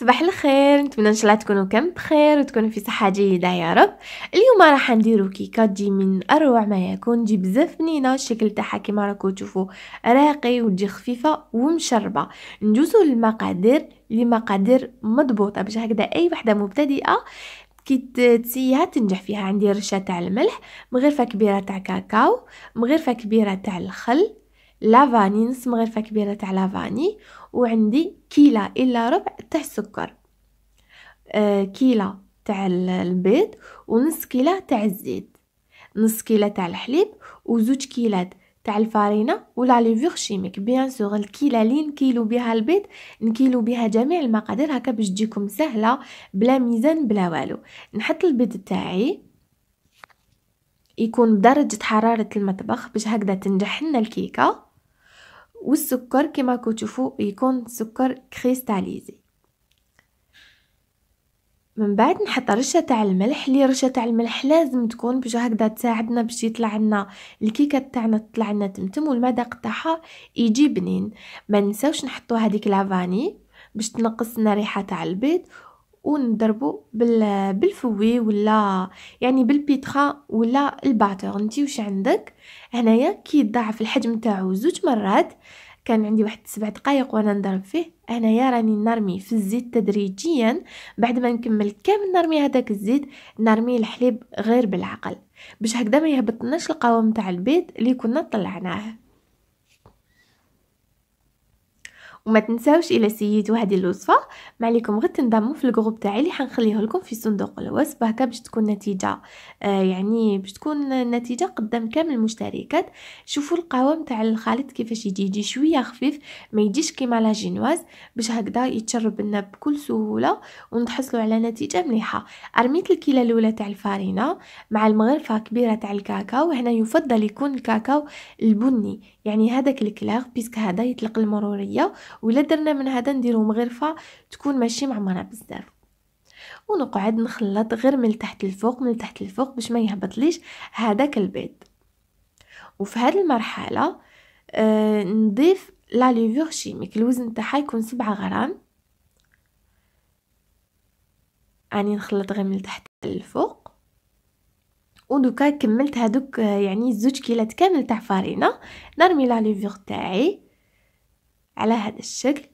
صباح الخير نتمنى ان شاء الله تكونوا كم بخير وتكونوا في صحه جيده يا رب اليوم راح نديرو كيكه تجي من اروع ما يكون تجي بزاف بنينه الشكل تاعها كيما راكم تشوفوا راقي وتجي خفيفه ومشربه ندوزو للمقادير اللي مقادير مضبوطه باش هكذا اي وحده مبتدئه كي تسيها تنجح فيها عندي رشه تاع الملح مغرفه كبيره تاع كاكاو مغرفه كبيره تاع الخل لافاني نص مغرفه كبيره تاع لافاني وعندي كيلة إلا ربع تاع السكر كيلا آه، كيلة تاع البيض ونص كيلة تاع الزيت نص كيلة تاع الحليب وزوج كيلات تاع الفارينة ولا ليفور شيميك بيان سور الكيلة لي نكيلو بها البيض نكيلو بها جميع المقادير هكا باش تجيكم سهلة بلا ميزان بلا والو نحط البيض تاعي يكون درجة حرارة المطبخ باش هكذا تنجح لنا الكيكة والسكر كما كتشوفوا يكون سكر كريستاليزي من بعد نحط رشه تاع الملح لي رشه تاع الملح لازم تكون باش هكذا تساعدنا باش يطلع لنا الكيكه تاعنا تطلع لنا تمتم والمذاق تاعها يجي بنين ما نساوش نحطوا هذيك لافاني باش تنقص لنا ريحه تاع البيض ونضربو بالفوي ولا يعني بالبيتخا ولا الباتور انت واش عندك هنايا كي يضاعف الحجم تاعو زوج مرات كان عندي واحد سبع دقائق وانا نضرب فيه هنايا راني نرمي في الزيت تدريجيا بعد ما نكمل كامل نرمي هذاك الزيت نرمي الحليب غير بالعقل باش هكذا ما يهبطناش القوام تاع البيض اللي كنا طلعناه وما تنساوش الا سيدوا هذه الوصفه ما عليكم غير تنضموا في الجروب تاعي اللي حنخليه لكم في صندوق الوصف هكا باش تكون نتيجه آه يعني باش تكون النتيجه قدام كامل المشتركات شوفوا القوام تاع الخليط كيفاش يجي يجي شويه خفيف ما يجيش كيما لا جينواز باش هكذا يتشرب لنا بكل سهوله ونحصلوا على نتيجه مليحه ارميت الكيله الاولى تاع الفارينه مع المغرفه كبيره تاع الكاكاو هنا يفضل يكون الكاكاو البني يعني هذاك الكلاغ بيسك هذا يطلق المروريه ولا درنا من هذا نديرهم غرفه تكون ماشي معمره بزاف ونقعد نخلط غير من تحت الفوق من تحت الفوق باش ما يهبطليش هذاك البيض وفي هذه المرحله آه نضيف لا ليفور شيميك الوزن تاعها يكون سبعة غرام يعني نخلط غير من تحت للفوق ودوكا كملت هذوك آه، يعني زوج كيلات كامل تاع فارينه نرمي لا ليفور تاعي على هذا الشكل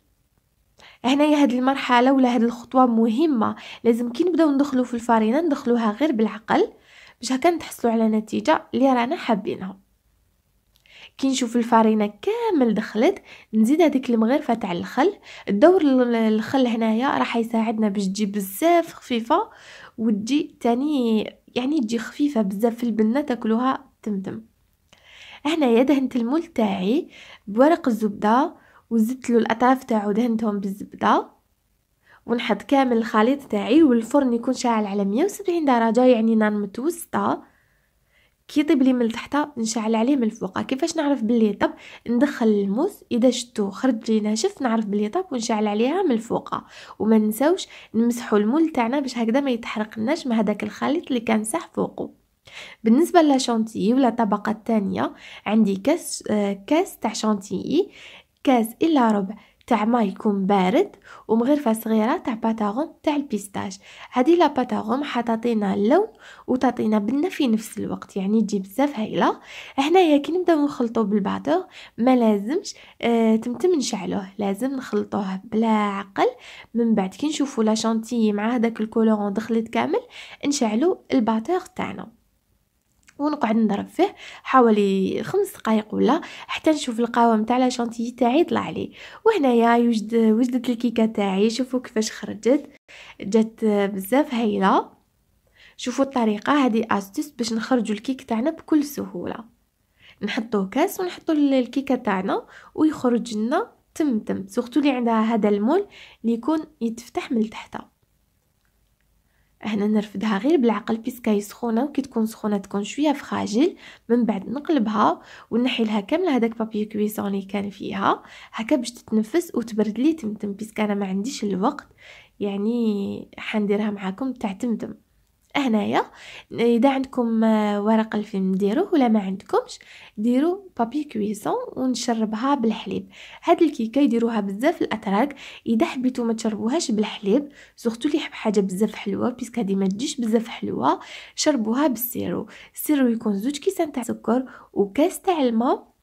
هنايا هاد المرحله ولا هاد الخطوه مهمه لازم كي نبداو ندخلو في الفرينه ندخلوها غير بالعقل باش هكا نتحصلوا على نتيجه اللي رانا حابينها كي نشوف الفرينه كامل دخلت نزيد هذيك المغرفه تاع الخل الدور الخل هنايا راح يساعدنا باش تجي بزاف خفيفه وتجي تاني يعني تجي خفيفه بزاف في البنه تاكلوها تمتم هنايا دهنت المول تاعي بورق الزبده وزدت له الاطراف تاعو دهنتهم بالزبده ونحط كامل الخليط تاعي والفرن يكون شاعل على 170 درجه يعني نار متوسطه كي يطيب لي من تحت نشعل عليه من الفوق كيفاش نعرف بلي طب ندخل الموس اذا شتو خرج لي ناشف نعرف بلي طب ونشعل عليها من الفوق وما نساوش نمسحوا المول تاعنا باش هكذا ما يتحرقناش مع هذاك الخليط اللي كان ساح فوقه بالنسبه لاشونتيي ولا الطبقه الثانيه عندي كاس آه كاس تاع شونتيي كاس إلا ربع تاع ما يكون بارد ومغرفه صغيره تاع باتاغون تاع البيستاج هذه لا باتاغوم حتعطينا اللون وتعطينا بنه في نفس الوقت يعني تجي بزاف هايله هنايا كي نبداو نخلطو بالباتور ما لازمش آه تمتم نشعلوه لازم نخلطوه بلا عقل من بعد كي نشوفو لا مع هذاك الكولورون دخلت كامل نشعلو الباتور تاعنا ونقعد نضرب فيه حوالي خمس دقائق ولا حتى نشوف القوام تاع شانتيي تاعي طلع لي وهنايا يوجد وجدت الكيكه تاعي شوفوا كيفاش خرجت جات بزاف هايله شوفوا الطريقه هذه استوس باش نخرجوا الكيك تاعنا بكل سهوله نحطوه كاس ونحطوا الكيكه تاعنا ويخرج لنا تم تم سورتو اللي عندها هذا المول اللي يكون يتفتح من تحتها هنا نرفدها غير بالعقل بيسكا هي سخونه وكي تكون سخونه تكون شويه فراجيل من بعد نقلبها ونحي لها كامل هذاك بابي كويسون اللي كان فيها هكا باش تتنفس وتبرد لي تمتم بيسكا انا ما عنديش الوقت يعني حنديرها معاكم تاع تمتم هنايا اذا عندكم آه، ورق الفيلم ديروه ولا ما عندكمش ديروا بابي كويسون ونشربها بالحليب هاد الكيكه يديروها بزاف الاتراك اذا حبيتو ما تشربوهاش بالحليب سورتو اللي يحب حاجه بزاف حلوه بيسك هادي ما تجيش بزاف حلوه شربوها بالسيرو السيرو يكون زوج كيسان تاع سكر وكاس تاع الماء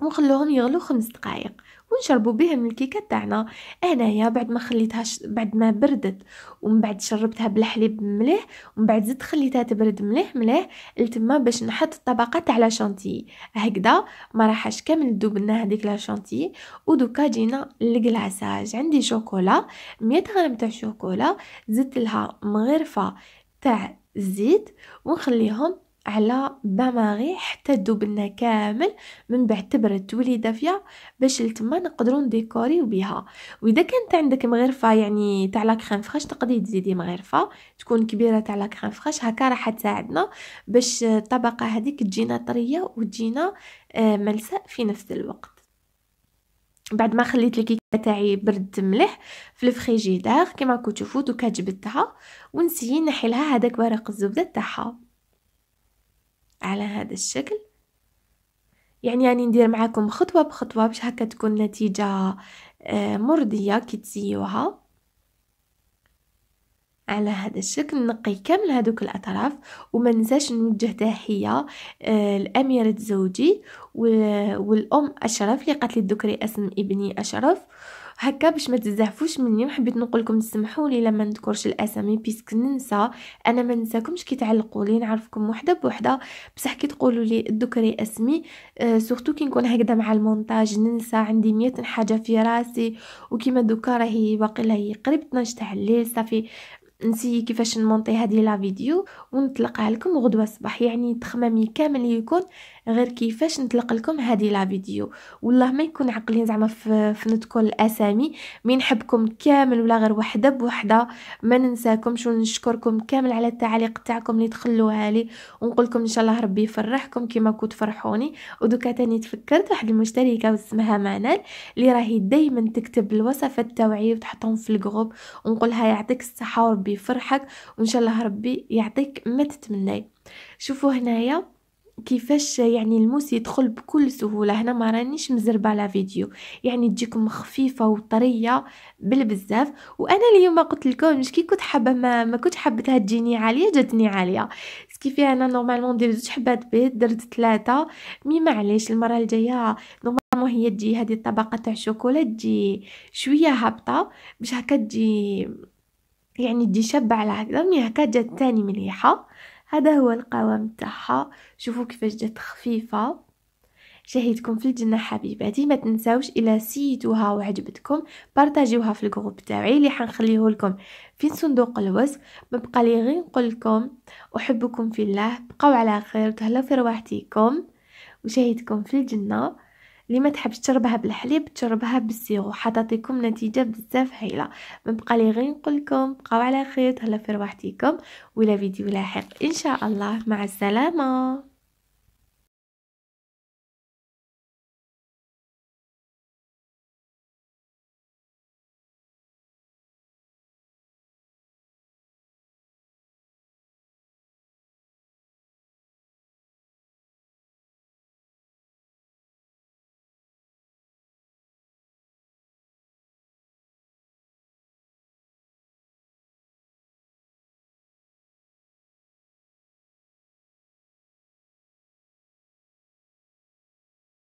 ونخلوهم يغلو خمس دقائق ونشربوا بها من الكيكه تاعنا انايا بعد ما خليتها ش... بعد ما بردت ومن بعد شربتها بالحليب مليح ومن بعد زدت خليتها تبرد مليح مليح لتما باش نحط الطبقه تاع شانتي هكذا ما راحش كامل تذوب لنا هذيك شانتي ودوكا جينا للكلاصاج عندي شوكولا 100 غرام تاع شوكولا زدت لها مغرفه تاع الزيت ونخليهم على باماغي حتى تذوب كامل من بعد تبرد تولي دافيه باش لتما نقدروا نديكوريو بها واذا كانت عندك مغرفه يعني تاع لا كريم فريش تقدري تزيدي مغرفه تكون كبيره تاع لا كريم فريش هكا راح تساعدنا باش الطبقه هذيك تجينا طريه وتجينا آه، ملساء في نفس الوقت بعد ما خليت الكيكه تاعي برد مليح في الفريجيدير كيما راكم تشوفوا دوكا جبدتها ونسيي نحي لها هذاك ورق الزبده تاعها على هذا الشكل يعني يعني ندير معاكم خطوة بخطوة باش هكا تكون نتيجة آه، مرضية كي تزيوها على هذا الشكل نقي كامل هذوك الاطراف وما ننساش نوجه تحيه آه، لاميره زوجي والام اشرف اللي قالت لي ذكري اسم ابني اشرف هكا باش ما تزعفوش مني حبيت نقول لكم تسمحوا لي لما نذكرش الاسامي بيسك ننسى انا ما ننساكمش كي تعلقوا لي نعرفكم وحده بوحده بصح كي تقولوا لي ذكري اسمي أه سورتو كي نكون هكذا مع المونتاج ننسى عندي مية حاجه في راسي وكيما دوكا راهي باقي لها قريب 12 تاع الليل صافي نسي كيفاش نمونطي هذه لا فيديو ونطلقها لكم غدوه الصباح يعني تخمامي كامل يكون غير كيفاش نطلق لكم هذه لا فيديو والله ما يكون عقلين زعما في, نتكون نذكر الاسامي مي نحبكم كامل ولا غير وحده بوحده ما ننساكمش ونشكركم كامل على التعليق تاعكم اللي تخلوها لي ونقول لكم ان شاء الله ربي يفرحكم كما كنت فرحوني ودوكا تاني تفكرت واحد المشتركه واسمها منال اللي راهي دائما تكتب الوصفات تاوعي وتحطهم في الجروب ونقولها يعطيك الصحه وربي يفرحك وان شاء الله ربي يعطيك ما تتمناي شوفوا هنايا كيفاش يعني الموس يدخل بكل سهوله هنا ما رانيش مزربه على فيديو يعني تجيكم خفيفه وطريه بالبزاف وانا اليوم قلت مش كي كنت حابه ما, ما كنت حبتها تجيني عاليه جاتني عاليه سكي فيها انا نورمالمون ندير زوج حبات بيض درت ثلاثه مي معليش المره الجايه نورمالمون هي تجي هذه الطبقه تاع الشوكولا تجي شويه هابطه باش هكا تجي يعني تجي شابه على هكذا مي هكا جات تاني مليحه هذا هو القوام تاعها شوفوا كيفاش جات خفيفه شاهدكم في الجنة حبيباتي ما تنساوش إلا سيتوها وعجبتكم بارطاجيوها في الجروب تاعي اللي حنخليه لكم في صندوق الوصف بقى لي غير نقول لكم احبكم في الله بقاو على خير تهلاو في رواحتكم وشاهدكم في الجنه اللي ما تحبش تشربها بالحليب تشربها بالسيرو حتعطيكم نتيجه بزاف هايله بقى لي غير نقول لكم بقاو على خير تهلا في رواحتكم ولا فيديو لاحق ان شاء الله مع السلامه